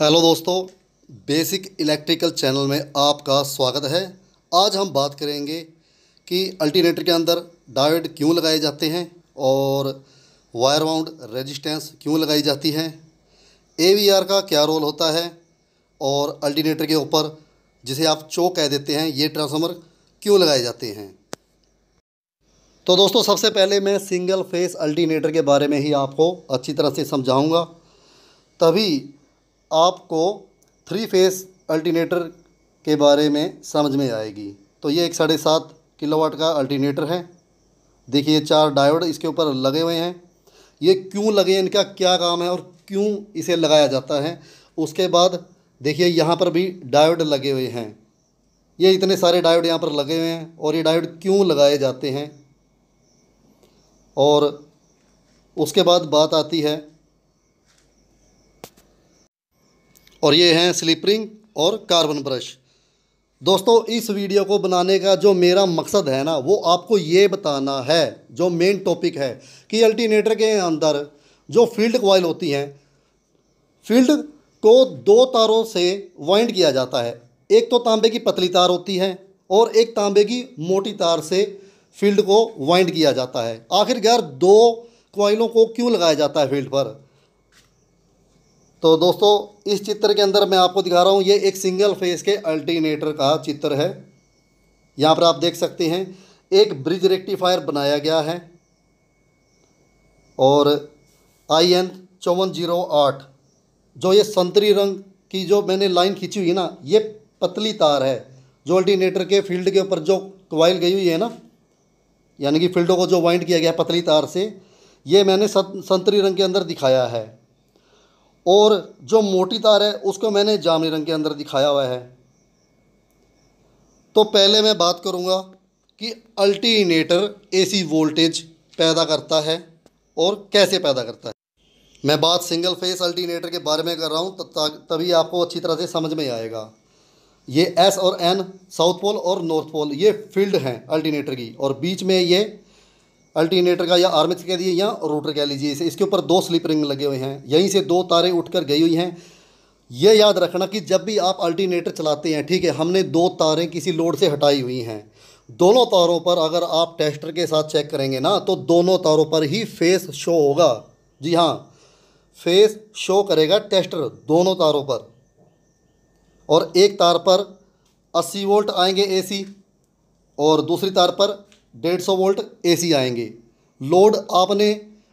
hello दोस्तों basic electrical channel में आपका स्वागत है आज हम बात करेंगे कि अल्टीनेटर के अंदर डायोड क्यों लगाए जाते हैं और वायर वाउंड रेजिस्टेंस क्यों लगाई जाती है एवीआर का क्या रोल होता है और अल्टीनेटर के ऊपर जिसे आप चौक कह देते हैं ये ट्रांसफार्मर क्यों लगाए जाते हैं तो दोस्तों सबसे पहले मैं सिंगल फेस अल्टीनेटर के बारे में ही आपको अच्छी तरह से समझाऊँगा तभी आपको थ्री फेस अल्टीनेटर के बारे में समझ में आएगी तो ये एक साढ़े सात किलोवाट का अल्टीनेटर है देखिए चार डायोड इसके ऊपर लगे हुए हैं ये क्यों लगे इनका क्या काम है और क्यों इसे लगाया जाता है उसके बाद देखिए यहाँ पर भी डायोड लगे हुए हैं ये इतने सारे डायोड यहाँ पर लगे हुए हैं और ये डायोड क्यों लगाए जाते हैं और उसके बाद बात आती है और ये हैं स्लीपरिंग और कार्बन ब्रश दोस्तों इस वीडियो को बनाने का जो मेरा मकसद है ना वो आपको ये बताना है जो मेन टॉपिक है कि अल्टीनेटर के अंदर जो फील्ड क्वाइल होती हैं फील्ड को दो तारों से वाइंड किया जाता है एक तो तांबे की पतली तार होती है और एक तांबे की मोटी तार से फील्ड को वाइंड किया जाता है आखिरकार दो क्वाइलों को क्यों लगाया जाता है फील्ड पर तो दोस्तों इस चित्र के अंदर मैं आपको दिखा रहा हूँ ये एक सिंगल फेस के अल्टीनेटर का चित्र है यहाँ पर आप देख सकते हैं एक ब्रिज रेक्टिफायर बनाया गया है और आई एन चौवन जीरो आठ जो ये संतरी रंग की जो मैंने लाइन खींची हुई है ना ये पतली तार है जो अल्टीनेटर के फील्ड के ऊपर जो क्वाइल गई हुई है ना यानी कि फील्डों को जो वाइंड किया गया है पतली तार से ये मैंने संतरी रंग के अंदर दिखाया है और जो मोटी तार है उसको मैंने जामनी रंग के अंदर दिखाया हुआ है तो पहले मैं बात करूँगा कि अल्टीनेटर एसी वोल्टेज पैदा करता है और कैसे पैदा करता है मैं बात सिंगल फेस अल्टीनेटर के बारे में कर रहा हूँ तभी आपको अच्छी तरह से समझ में आएगा ये एस और एन साउथ पोल और नॉर्थ पोल ये फील्ड हैं अल्टीनेटर की और बीच में ये अल्टीनेटर का या आर्मेचर कह दिए या रोटर कह लीजिए इसे इसके ऊपर दो स्लिप रिंग लगे हुए हैं यहीं से दो तारे उठकर गई हुई हैं ये याद रखना कि जब भी आप अल्टीनेटर चलाते हैं ठीक है हमने दो तारें किसी लोड से हटाई हुई हैं दोनों तारों पर अगर आप टेस्टर के साथ चेक करेंगे ना तो दोनों तारों पर ही फेस शो होगा जी हाँ फेस शो करेगा टेस्टर दोनों तारों पर और एक तार पर 80 वोल्ट आएंगे एसी और दूसरी तार पर डेढ़ सौ वोल्ट एसी आएंगे लोड आपने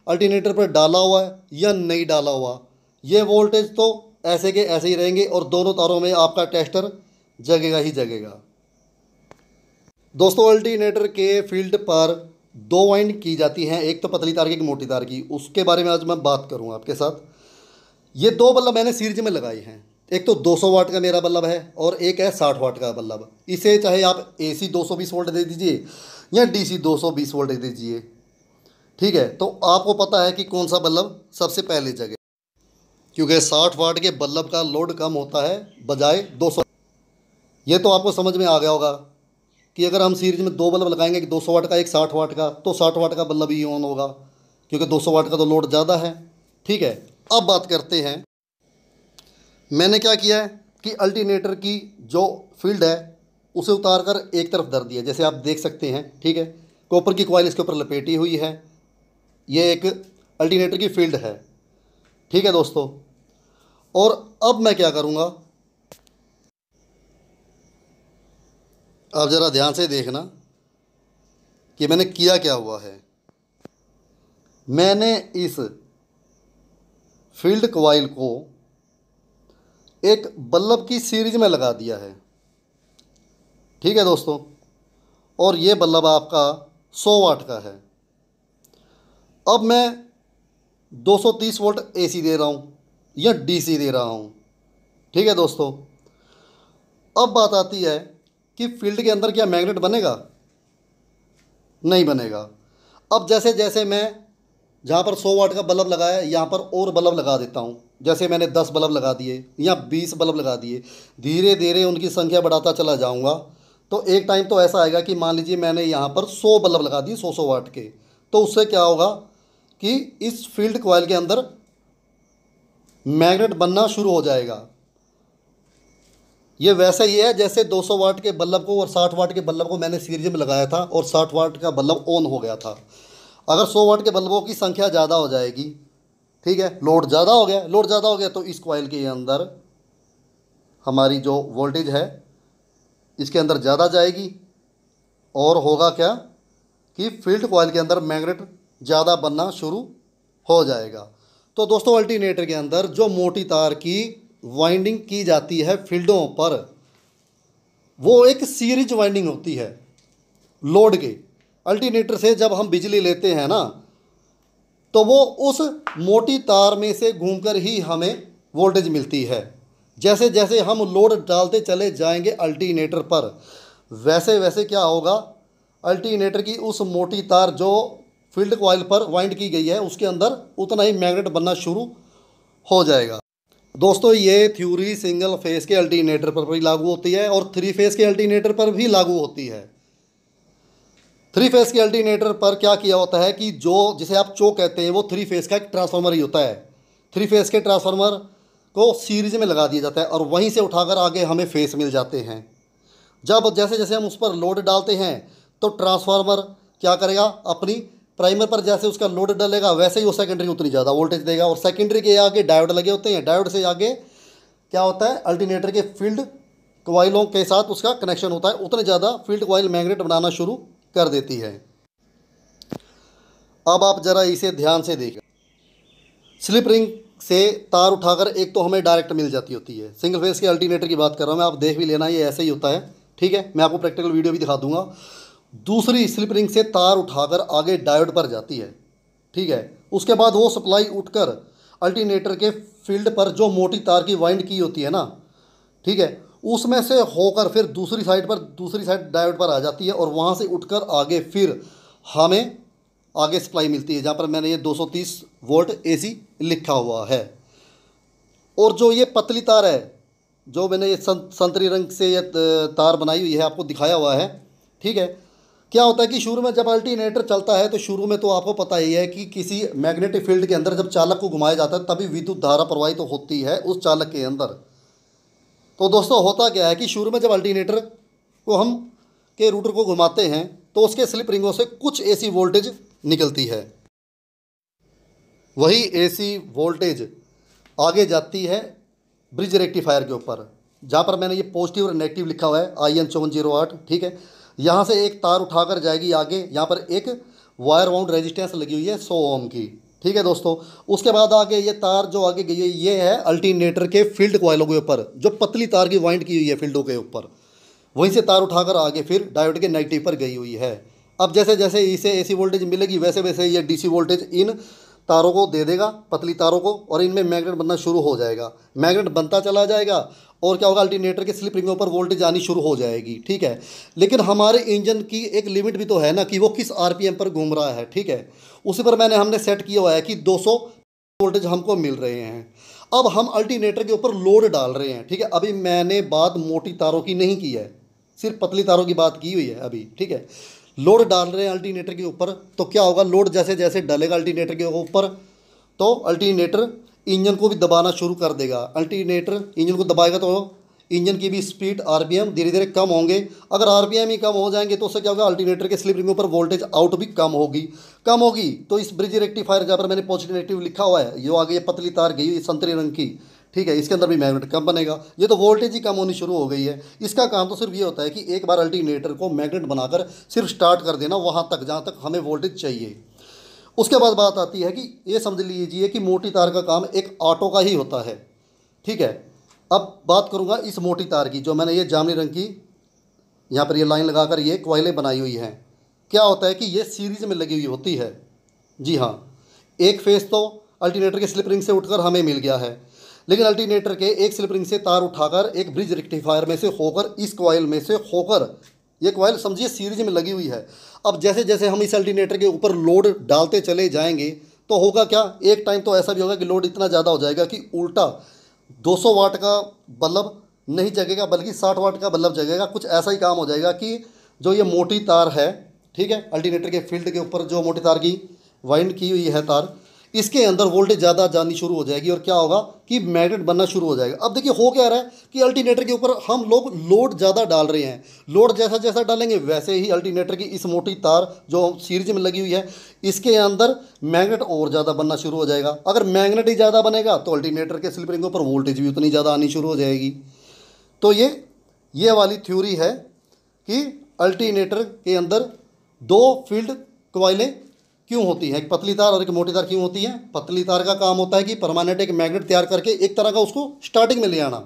अल्टरनेटर पर डाला हुआ है या नहीं डाला हुआ ये वोल्टेज तो ऐसे के ऐसे ही रहेंगे और दोनों तारों में आपका टेस्टर जगेगा ही जगेगा दोस्तों अल्टरनेटर के फील्ड पर दो वाइंड की जाती हैं एक तो पतली तार की एक मोटी तार की उसके बारे में आज मैं बात करूँ आपके साथ ये दो बल्लब मैंने सीरीज में लगाए हैं एक तो 200 वाट का मेरा बल्लब है और एक है 60 वाट का बल्लब इसे चाहे आप एसी 220 वोल्ट दे दीजिए या डीसी 220 वोल्ट दे दीजिए ठीक है तो आपको पता है कि कौन सा बल्ब सबसे पहले जगे क्योंकि 60 वाट के बल्ब का लोड कम होता है बजाय 200 ये तो आपको समझ में आ गया होगा कि अगर हम सीरीज में दो बल्ब लगाएंगे कि 200 वाट का एक 60 वाट का तो 60 वाट का बल्ब ही ऑन होगा क्योंकि 200 वाट का तो लोड ज़्यादा है ठीक है अब बात करते हैं मैंने क्या किया है कि अल्टीनेटर की जो फील्ड है उसे उतार कर एक तरफ धर दिया जैसे आप देख सकते हैं ठीक है कॉपर की क्वाइल इसके ऊपर लपेटी हुई है ये एक अल्टीनेटर की फील्ड है ठीक है दोस्तों और अब मैं क्या करूँगा आप ज़रा ध्यान से देखना कि मैंने किया क्या हुआ है मैंने इस फील्ड क्वाइल को एक बल्लब की सीरीज में लगा दिया है ठीक है दोस्तों और ये बल्लब आपका 100 वाट का है अब मैं 230 वोल्ट एसी दे रहा हूँ या डीसी दे रहा हूँ ठीक है दोस्तों अब बात आती है कि फील्ड के अंदर क्या मैग्नेट बनेगा नहीं बनेगा अब जैसे जैसे मैं जहाँ पर 100 वाट का बल्ब लगाया यहाँ पर और बल्ब लगा देता हूँ जैसे मैंने 10 बल्ब लगा दिए या 20 बल्ब लगा दिए धीरे धीरे उनकी संख्या बढ़ाता चला जाऊँगा तो एक टाइम तो ऐसा आएगा कि मान लीजिए मैंने यहाँ पर सौ बल्ब लगा दिए सौ सौ वाट के तो उससे क्या होगा कि इस फील्ड कॉयल के अंदर मैग्नेट बनना शुरू हो जाएगा ये वैसा ही है जैसे 200 वाट के बल्ब को और 60 वाट के बल्ब को मैंने सीरीज में लगाया था और 60 वाट का बल्ब ऑन हो गया था अगर 100 वाट के बल्बों की संख्या ज़्यादा हो जाएगी ठीक है लोड ज़्यादा हो गया लोड ज़्यादा हो गया तो इस कॉयल के अंदर हमारी जो वोल्टेज है इसके अंदर ज़्यादा जाएगी और होगा क्या कि फील्ड कॉयल के अंदर मैग्नेट ज़्यादा बनना शुरू हो जाएगा तो दोस्तों अल्टीनेटर के अंदर जो मोटी तार की वाइंडिंग की जाती है फील्डों पर वो एक सीरीज वाइंडिंग होती है लोड के अल्टीनेटर से जब हम बिजली लेते हैं ना तो वो उस मोटी तार में से घूमकर ही हमें वोल्टेज मिलती है जैसे जैसे हम लोड डालते चले जाएंगे अल्टीनेटर पर वैसे वैसे क्या होगा अल्टीनेटर की उस मोटी तार जो फील्ड कोयल पर वाइंड की गई है उसके अंदर उतना ही मैग्नेट बनना शुरू हो जाएगा दोस्तों ये थ्योरी सिंगल फेस के अल्टीनेटर पर भी लागू होती है और थ्री फेस के अल्टीनेटर पर भी लागू होती है थ्री फेस के अल्टीनेटर पर क्या किया होता है कि जो जिसे आप चो कहते हैं वो थ्री फेस का एक ट्रांसफार्मर ही होता है थ्री फेस के ट्रांसफार्मर को सीरीज में लगा दिया जाता है और वहीं से उठाकर आगे हमें फेस मिल जाते हैं जब जैसे जैसे हम उस पर लोड डालते हैं तो ट्रांसफार्मर क्या करेगा अपनी प्राइमर पर जैसे उसका लोड डलेगा वैसे ही वो सेकेंडरी उतनी ज़्यादा वोल्टेज देगा और सेकेंडरी के आगे डायोड लगे होते हैं डायोड से आगे क्या होता है अल्टीनेटर के फील्ड क्वाइलों के साथ उसका कनेक्शन होता है उतने ज़्यादा फील्ड क्वाइल मैग्नेट बनाना शुरू कर देती है अब आप ज़रा इसे ध्यान से देखें स्लिप रिंग से तार उठाकर एक तो हमें डायरेक्ट मिल जाती होती है सिंगल फेस के अल्टीनेटर की बात कर रहा हूँ मैं आप देख भी लेना ये ऐसे ही होता है ठीक है मैं आपको प्रैक्टिकल वीडियो भी दिखा दूंगा दूसरी स्लिप रिंग से तार उठाकर आगे डायोड पर जाती है ठीक है उसके बाद वो सप्लाई उठकर अल्टीनेटर के फील्ड पर जो मोटी तार की वाइंड की होती है ना ठीक है उसमें से होकर फिर दूसरी साइड पर दूसरी साइड डायोड पर आ जाती है और वहाँ से उठकर आगे फिर हमें आगे सप्लाई मिलती है जहाँ पर मैंने ये 230 वोल्ट एसी लिखा हुआ है और जो ये पतली तार है जो मैंने ये संतरी रंग से ये तार बनाई हुई है आपको दिखाया हुआ है ठीक है क्या होता है कि शुरू में जब अल्टीनेटर चलता है तो शुरू में तो आपको पता ही है कि किसी मैग्नेटिक फील्ड के अंदर जब चालक को घुमाया जाता है तभी विद्युत धारा प्रवाहित तो होती है उस चालक के अंदर तो दोस्तों होता क्या है कि शुरू में जब अल्टीनेटर को हम के रूटर को घुमाते हैं तो उसके स्लिप रिंगों से कुछ ऐसी वोल्टेज निकलती है वही एसी वोल्टेज आगे जाती है ब्रिज रेक्टिफायर के ऊपर जहाँ पर मैंने ये पॉजिटिव और नेगेटिव लिखा हुआ है आई एन चौवन जीरो आठ ठीक है यहाँ से एक तार उठाकर जाएगी आगे यहाँ पर एक वायर वाउंड रेजिस्टेंस लगी हुई है सौ ओम की ठीक है दोस्तों उसके बाद आगे ये तार जो आगे गई है ये है अल्टीनेटर के फील्ड कोयलों के ऊपर जो पतली तार की वाइंड की हुई है फील्डों के ऊपर वहीं से तार उठाकर आगे फिर डायोड के नेगेटिव पर गई हुई है अब जैसे जैसे इसे ऐसी वोल्टेज मिलेगी वैसे वैसे ये डीसी वोल्टेज इन तारों को दे देगा पतली तारों को और इनमें मैग्नेट बनना शुरू हो जाएगा मैग्नेट बनता चला जाएगा और क्या होगा अल्टीनेटर के स्लिप रिंगों पर वोल्टेज आनी शुरू हो जाएगी ठीक है लेकिन हमारे इंजन की एक लिमिट भी तो है ना कि वो किस आरपीएम पर घूम रहा है ठीक है उसी पर मैंने हमने सेट किया हुआ है कि दो वोल्टेज हमको मिल रहे हैं अब हम अल्टीनेटर के ऊपर लोड डाल रहे हैं ठीक है अभी मैंने बात मोटी तारों की नहीं की है सिर्फ पतली तारों की बात की हुई है अभी ठीक है लोड डाल रहे हैं अल्टीनेटर के ऊपर तो क्या होगा लोड जैसे जैसे डालेगा अल्टीनेटर के ऊपर तो अल्टीनेटर इंजन को भी दबाना शुरू कर देगा अल्टीनेटर इंजन को दबाएगा तो इंजन की भी स्पीड आरपीएम धीरे धीरे कम होंगे अगर आरपीएम ही कम हो जाएंगे तो उससे क्या होगा अल्टीनेटर के स्लिप रिंग ऊपर वोल्टेज आउट भी कम होगी कम होगी तो इस ब्रिज रेक्टिफायर जहाँ पर मैंने पॉजिटिव नेगेटिव लिखा हुआ है जो आगे ये पतली तार गई संतरी रंग की ठीक है इसके अंदर भी मैग्नेट कब बनेगा ये तो वोल्टेज ही कम होनी शुरू हो गई है इसका काम तो सिर्फ ये होता है कि एक बार अल्टीनेटर को मैग्नेट बनाकर सिर्फ स्टार्ट कर देना वहाँ तक जहाँ तक हमें वोल्टेज चाहिए उसके बाद बात आती है कि ये समझ लीजिए कि मोटी तार का काम एक ऑटो का ही होता है ठीक है अब बात करूँगा इस मोटी तार की जो मैंने ये जामनी रंग की यहाँ पर ये लाइन लगा ये क्वाइलें बनाई हुई हैं क्या होता है कि ये सीरीज में लगी हुई होती है जी हाँ एक फेस तो अल्टीनेटर के स्लिप रिंग से उठकर हमें मिल गया है लेकिन अल्टीनेटर के एक स्लिपरिंग से तार उठाकर एक ब्रिज रेक्टिफायर में से होकर इस कॉयल में से होकर ये कॉयल समझिए सीरीज में लगी हुई है अब जैसे जैसे हम इस अल्टीनेटर के ऊपर लोड डालते चले जाएंगे तो होगा क्या एक टाइम तो ऐसा भी होगा कि लोड इतना ज़्यादा हो जाएगा कि उल्टा 200 वाट का बल्ब नहीं जगेगा बल्कि 60 वाट का बल्ब जगेगा कुछ ऐसा ही काम हो जाएगा कि जो ये मोटी तार है ठीक है अल्टीनेटर के फील्ड के ऊपर जो मोटी तार की वाइंड की हुई है तार इसके अंदर वोल्टेज ज़्यादा जानी शुरू हो जाएगी और क्या होगा कि मैग्नेट बनना शुरू हो जाएगा अब देखिए हो क्या रहा है कि अल्टीनेटर के ऊपर हम लोग लोड ज़्यादा डाल रहे हैं लोड जैसा जैसा डालेंगे वैसे ही अल्टीनेटर की इस मोटी तार जो सीरीज में लगी हुई है इसके अंदर मैग्नेट और ज़्यादा बनना शुरू हो जाएगा अगर मैग्नेट ही ज़्यादा बनेगा तो अल्टीनेटर के स्लिपरिंग के ऊपर वोल्टेज भी उतनी ज़्यादा आनी शुरू हो जाएगी तो ये ये वाली थ्योरी है कि अल्टीनेटर के अंदर दो फील्ड क्वाइलें क्यों होती है एक पतली तार और एक मोटी तार क्यों होती है पतली तार का काम होता है कि परमानेंट एक मैग्नेट तैयार करके एक तरह का उसको स्टार्टिंग में ले आना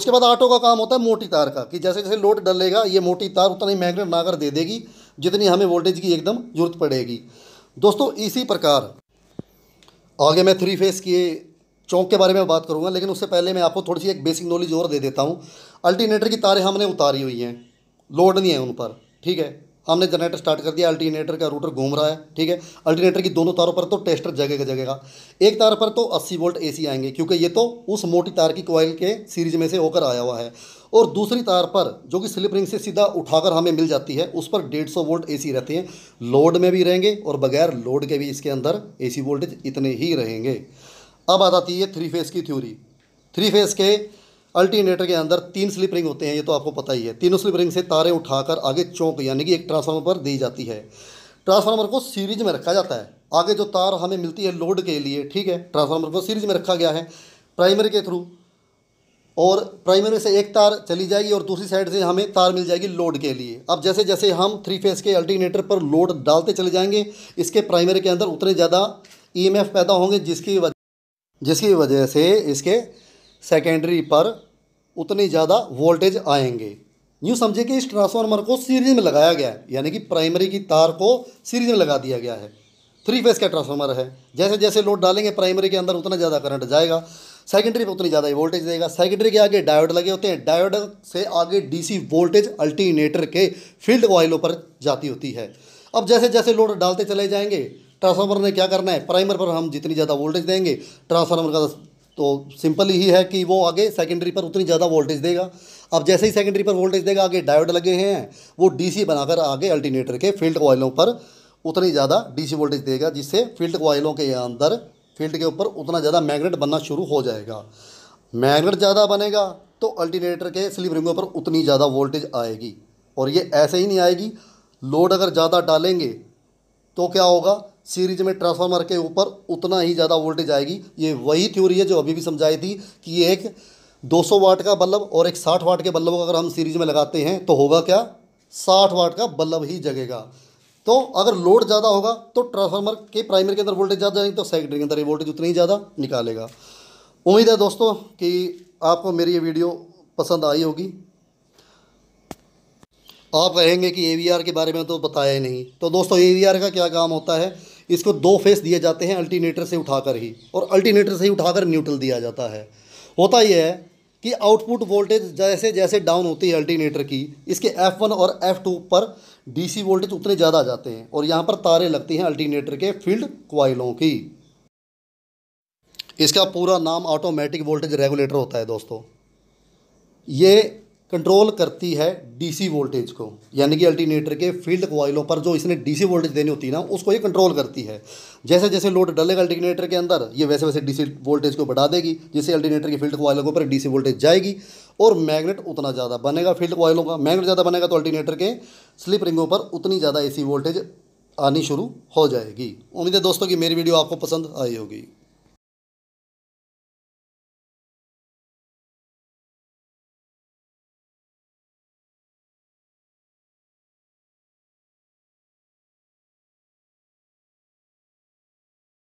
उसके बाद आटो का काम होता है मोटी तार का कि जैसे जैसे लोड डलेगा ये मोटी तार उतना ही मैग्नेट कर दे देगी जितनी हमें वोल्टेज की एकदम जरूरत पड़ेगी दोस्तों इसी प्रकार आगे मैं थ्री फेस के चौक के बारे में बात करूँगा लेकिन उससे पहले मैं आपको थोड़ी सी एक बेसिक नॉलेज और दे देता हूँ अल्टीनेटर की तारें हमने उतारी हुई हैं लोड नहीं है उन पर ठीक है हमने जनरेटर स्टार्ट कर दिया अल्टीनेटर का रूटर घूम रहा है ठीक है अल्टीनेटर की दोनों तारों पर तो टेस्टर जगेगा जगेगा एक तार पर तो 80 वोल्ट एसी आएंगे क्योंकि ये तो उस मोटी तार की कॉयल के सीरीज में से होकर आया हुआ है और दूसरी तार पर जो कि स्लिप रिंग से सीधा उठाकर हमें मिल जाती है उस पर डेढ़ सौ वोल्ट ए रहते हैं लोड में भी रहेंगे और बगैर लोड के भी इसके अंदर ए वोल्टेज इतने ही रहेंगे अब आ जाती है थ्री फेज़ की थ्योरी थ्री फेज़ के अल्टीनेटर के अंदर तीन स्लिप रिंग होते हैं ये तो आपको पता ही है तीनों स्लिप रिंग से तारें उठाकर आगे चौंक यानी कि एक ट्रांसफार्मर पर दी जाती है ट्रांसफार्मर को सीरीज में रखा जाता है आगे जो तार हमें मिलती है लोड के लिए ठीक है ट्रांसफार्मर को सीरीज में रखा गया है प्राइमरी के थ्रू और प्राइमरी से एक तार चली जाएगी और दूसरी साइड से हमें तार मिल जाएगी लोड के लिए अब जैसे जैसे हम थ्री फेज के अल्टीनेटर पर लोड डालते चले जाएंगे इसके प्राइमरी के अंदर उतने ज़्यादा ईएमएफ e पैदा होंगे जिसकी वजह जिसकी वजह से इसके सेकेंडरी पर उतने ज़्यादा वोल्टेज आएंगे यूँ समझिए कि इस ट्रांसफार्मर को सीरीज में लगाया गया है यानी कि प्राइमरी की तार को सीरीज में लगा दिया गया है थ्री फेस का ट्रांसफार्मर है जैसे जैसे लोड डालेंगे प्राइमरी के अंदर उतना ज़्यादा करंट जाएगा सेकेंडरी पर उतनी ज़्यादा वोल्टेज देगा सेकेंडरी के आगे डायोड लगे होते हैं डायोड से आगे डीसी वोल्टेज अल्टीनेटर के फील्ड ऑयलों पर जाती होती है अब जैसे जैसे लोड डालते चले जाएंगे ट्रांसफार्मर ने क्या करना है प्राइमर पर हम जितनी ज़्यादा वोल्टेज देंगे ट्रांसफार्मर का तो सिंपल यही है कि वो आगे सेकेंडरी पर उतनी ज़्यादा वोल्टेज देगा अब जैसे ही सेकेंडरी पर वोल्टेज देगा आगे डायोड लगे हैं वो डीसी बनाकर आगे अल्टीनेटर के फील्ड कोयलों पर उतनी ज़्यादा डीसी वोल्टेज देगा जिससे फील्ड कोयलों के अंदर फील्ड के ऊपर उतना ज़्यादा मैग्नेट बनना शुरू हो जाएगा मैग्नेट ज़्यादा बनेगा तो अल्टीनेटर के स्लिप रिंगों पर उतनी ज़्यादा वोल्टेज आएगी और ये ऐसे ही नहीं आएगी लोड अगर ज़्यादा डालेंगे तो क्या होगा सीरीज में ट्रांसफार्मर के ऊपर उतना ही ज़्यादा वोल्टेज आएगी ये वही थ्योरी है जो अभी भी समझाई थी कि एक 200 वाट का बल्ब और एक 60 वाट के बल्ब अगर हम सीरीज में लगाते हैं तो होगा क्या 60 वाट का बल्ब ही जगेगा तो अगर लोड ज़्यादा होगा तो ट्रांसफार्मर के प्राइमरी के अंदर वोल्टेज ज़्यादा नहीं तो सेकेंडरी के अंदर ये वोल्टेज उतनी ही ज़्यादा निकालेगा उम्मीद है दोस्तों कि आपको मेरी ये वीडियो पसंद आई होगी आप कहेंगे कि ए के बारे में तो बताया ही नहीं तो दोस्तों ए का क्या काम होता है इसको दो फेस दिए जाते हैं अल्टीनेटर से उठाकर ही और अल्टीनेटर से ही उठाकर न्यूट्रल दिया जाता है होता यह है कि आउटपुट वोल्टेज जैसे जैसे डाउन होती है अल्टीनेटर की इसके एफ वन और एफ़ टू पर डीसी वोल्टेज उतने ज़्यादा आ जाते हैं और यहाँ पर तारे लगती हैं अल्टीनेटर के फील्ड क्वाइलों की इसका पूरा नाम ऑटोमेटिक वोल्टेज रेगुलेटर होता है दोस्तों ये कंट्रोल करती है डीसी वोल्टेज को यानी कि अल्टीनेटर के फील्ड कोयलों पर जो इसने डीसी वोल्टेज देनी होती है ना उसको ये कंट्रोल करती है जैसे जैसे लोड डलेगा अल्टीनेटर के अंदर ये वैसे वैसे डीसी वोल्टेज को बढ़ा देगी जिससे अल्टीनेटर की फील्ड कोयलों के ऊपर डीसी वोल्टेज जाएगी और मैग्नेट उतना ज़्यादा बनेगा फील्ड कॉयलों का मैगनेट ज़्यादा बनेगा तो अल्टीनेटर के स्लिप रिंगों पर उतनी ज़्यादा ए वोल्टेज आनी शुरू हो जाएगी उम्मीद है दोस्तों की मेरी वीडियो आपको पसंद आई होगी